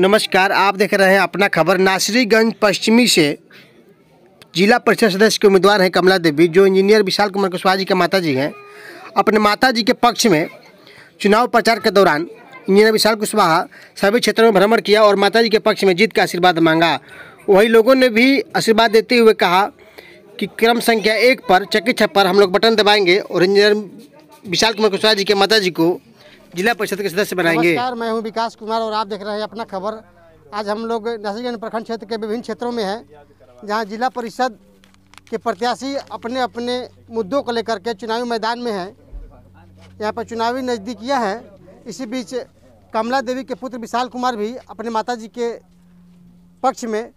नमस्कार आप देख रहे हैं अपना खबर नासरीगंज पश्चिमी से जिला परिषद सदस्य के उम्मीदवार हैं कमला देवी जो इंजीनियर विशाल कुमार कुशवाहा जी के माता जी हैं अपने माता जी के पक्ष में चुनाव प्रचार के दौरान इंजीनियर विशाल कुशवाहा सभी क्षेत्रों में भ्रमण किया और माता जी के पक्ष में जीत का आशीर्वाद मांगा वही लोगों ने भी आशीर्वाद देते हुए कहा कि क्रम संख्या एक पर चक्की छप्पर हम लोग बटन दबाएंगे और इंजीनियर विशाल कुमार कुशवाहा जी के माता जी को जिला परिषद के सदस्य बनाएंगे नमस्कार मैं हूं विकास कुमार और आप देख रहे हैं अपना खबर आज हम लोग नसीगंज प्रखंड क्षेत्र के विभिन्न क्षेत्रों में हैं जहां जिला परिषद के प्रत्याशी अपने अपने मुद्दों को लेकर के चुनावी मैदान में हैं यहाँ पर चुनावी नज़दीकियाँ हैं इसी बीच कमला देवी के पुत्र विशाल कुमार भी अपने माता जी के पक्ष में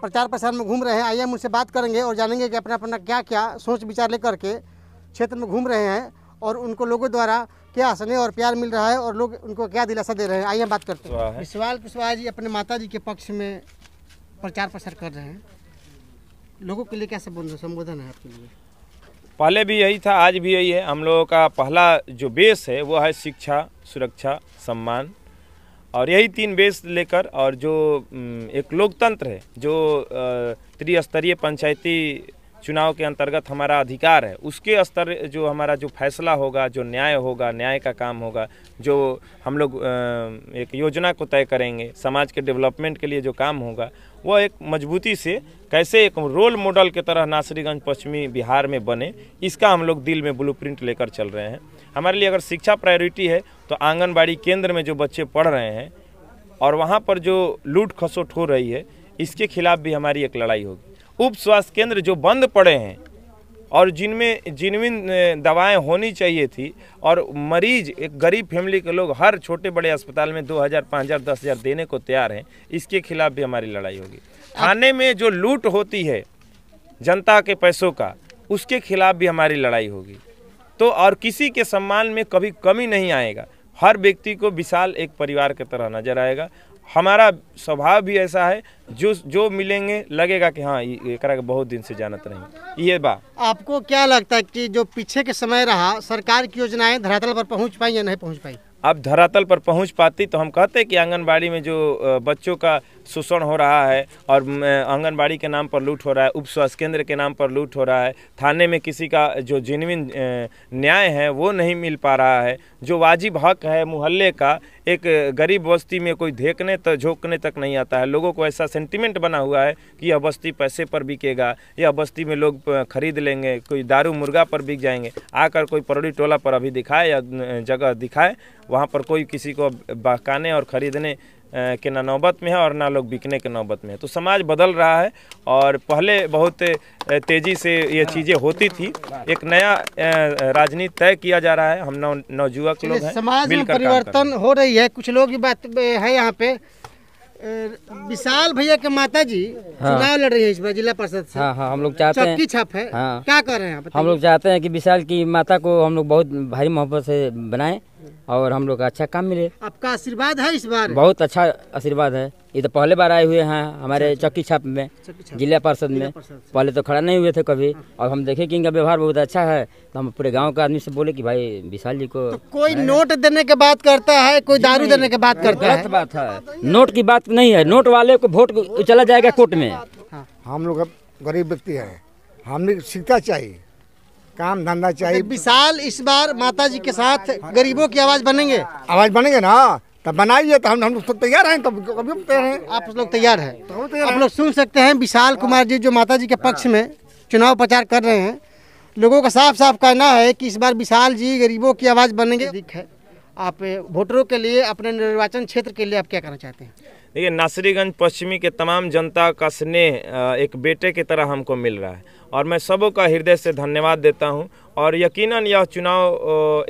प्रचार प्रसार में घूम रहे हैं आइए हम उनसे बात करेंगे और जानेंगे कि अपना अपना क्या क्या सोच विचार लेकर के क्षेत्र में घूम रहे हैं और उनको लोगों द्वारा क्या स्नेह और प्यार मिल रहा है और लोग उनको क्या दिलासा दे रहे हैं आइए बात करते हैं विश्वाल कुशवाहा जी अपने माता जी के पक्ष में प्रचार प्रसार कर रहे हैं लोगों के लिए क्या संबोधन है आपके लिए पहले भी यही था आज भी यही है हम लोगों का पहला जो बेस है वो है शिक्षा सुरक्षा सम्मान और यही तीन बेस लेकर और जो एक लोकतंत्र है जो त्रिस्तरीय पंचायती चुनाव के अंतर्गत हमारा अधिकार है उसके स्तर जो हमारा जो फैसला होगा जो न्याय होगा न्याय का काम होगा जो हम लोग एक योजना को तय करेंगे समाज के डेवलपमेंट के लिए जो काम होगा वह एक मजबूती से कैसे एक रोल मॉडल के तरह नासरीगंज पश्चिमी बिहार में बने इसका हम लोग दिल में ब्लू लेकर चल रहे हैं हमारे लिए अगर शिक्षा प्रायोरिटी है तो आंगनबाड़ी केंद्र में जो बच्चे पढ़ रहे हैं और वहाँ पर जो लूट खसोट हो रही है इसके खिलाफ भी हमारी एक लड़ाई होगी उप स्वास्थ्य केंद्र जो बंद पड़े हैं और जिनमें जिनमें दवाएं होनी चाहिए थी और मरीज एक गरीब फैमिली के लोग हर छोटे बड़े अस्पताल में 2000, 5000, 10000 देने को तैयार हैं इसके खिलाफ भी हमारी लड़ाई होगी थाने में जो लूट होती है जनता के पैसों का उसके खिलाफ भी हमारी लड़ाई होगी तो और किसी के सम्मान में कभी कमी नहीं आएगा हर व्यक्ति को विशाल एक परिवार की तरह नजर आएगा हमारा स्वभाव भी ऐसा है जो जो मिलेंगे लगेगा कि हाँ एक बहुत दिन से जानत रही ये बात आपको क्या लगता है कि जो पीछे के समय रहा सरकार की योजनाएं धरातल पर पहुंच पाई या नहीं पहुंच पाई अब धरातल पर पहुंच पाती तो हम कहते कि आंगनबाड़ी में जो बच्चों का शोषण हो रहा है और आंगनबाड़ी के नाम पर लूट हो रहा है उप स्वास्थ्य केंद्र के नाम पर लूट हो रहा है थाने में किसी का जो जेनविन न्याय है वो नहीं मिल पा रहा है जो वाजिब हक है मोहल्ले का एक गरीब बस्ती में कोई देखने तक झोंकने तक नहीं आता है लोगों को ऐसा सेंटिमेंट बना हुआ है कि यह बस्ती पैसे पर बिकेगा यह बस्ती में लोग खरीद लेंगे कोई दारू मुर्गा पर बिक जाएंगे आकर कोई परोड़ी टोला पर अभी दिखाए या जगह दिखाए वहाँ पर कोई किसी को बहकाने और ख़रीदने के ना नौबत में है और ना लोग बिकने के नौबत में है तो समाज बदल रहा है और पहले बहुत तेज़ी से ये चीज़ें होती थी एक नया राजनीति तय किया जा रहा है हम नौ नौजुवक लोग हैं समाज में परिवर्तन हो रही है कुछ लोग की बात है यहाँ पे विशाल भैया के माता जी हाँ। चुनाव लड़ रही है इस बार जिला परिषद से हाँ, हाँ, हम लोग चाहते हैं छप है हाँ। क्या कर रहे हैं हम लोग चाहते हैं कि विशाल की माता को हम लोग बहुत भारी मोहब्बत से बनाएं और हम लोग का अच्छा काम मिले आपका आशीर्वाद है इस बार बहुत अच्छा आशीर्वाद है ये तो पहले बार आए हुए हैं हमारे चक्की अच्छा, अच्छा। छाप में जिला परिषद में पहले तो खड़ा नहीं हुए थे कभी और हाँ। हम देखे कि इनका व्यवहार बहुत अच्छा है तो हम पूरे गांव के आदमी से बोले कि भाई विशाल जी को तो कोई नोट देने के बात करता है कोई दारू देने के बात करता है बात है नोट की बात नहीं है नोट वाले को वोट चला जाएगा कोर्ट में हम लोग गरीब व्यक्ति है हमने सीखना चाहिए काम धंधा तो चाहिए विशाल इस बार माता जी के साथ गरीबों की आवाज बनेंगे आवाज बनेंगे ना तब बनाइए तो हम हम लोग तैयार हैं तब कभी हैं आप लोग तैयार हैं आप लोग सुन सकते हैं विशाल कुमार जी जो माता जी के पक्ष में चुनाव प्रचार कर रहे हैं लोगों का साफ साफ कहना है कि इस बार विशाल जी गरीबों की आवाज़ बनेंगे दिख है आप वोटरों के लिए अपने निर्वाचन क्षेत्र के लिए आप क्या करना चाहते हैं देखिए नासरीगंज पश्चिमी के तमाम जनता का स्नेह एक बेटे की तरह हमको मिल रहा है और मैं सबों का हृदय से धन्यवाद देता हूं और यकीनन यह चुनाव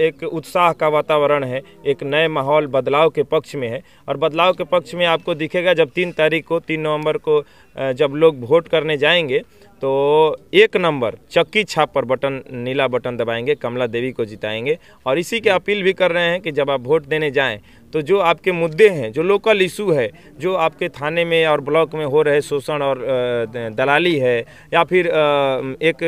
एक उत्साह का वातावरण है एक नए माहौल बदलाव के पक्ष में है और बदलाव के पक्ष में आपको दिखेगा जब तीन तारीख को तीन नवंबर को जब लोग वोट करने जाएंगे तो एक नंबर चक्की छाप पर बटन नीला बटन दबाएंगे कमला देवी को जिताएंगे और इसी के अपील भी कर रहे हैं कि जब आप वोट देने जाएं तो जो आपके मुद्दे हैं जो लोकल इशू है जो आपके थाने में और ब्लॉक में हो रहे शोषण और दलाली है या फिर एक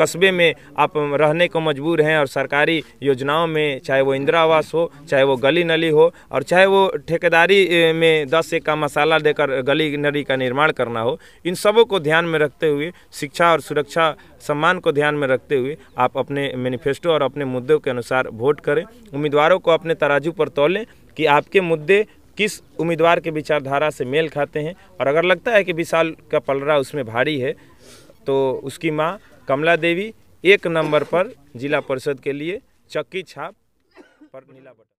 कस्बे में आप रहने को मजबूर हैं और सरकारी योजनाओं में चाहे वो इंदिरा आवास हो चाहे वो गली नली हो और चाहे वो ठेकेदारी में दस एक का मसाला देकर गली नली का निर्माण करना हो इन सबों को ध्यान में रखते हुए शिक्षा और सुरक्षा सम्मान को ध्यान में रखते हुए आप अपने मैनिफेस्टो और अपने मुद्दों के अनुसार वोट करें उम्मीदवारों को अपने तराजू पर तोलें कि आपके मुद्दे किस उम्मीदवार के विचारधारा से मेल खाते हैं और अगर लगता है कि विशाल का पलरा उसमें भारी है तो उसकी माँ कमला देवी एक नंबर पर जिला परिषद के लिए चक्की छाप पर नीला बटन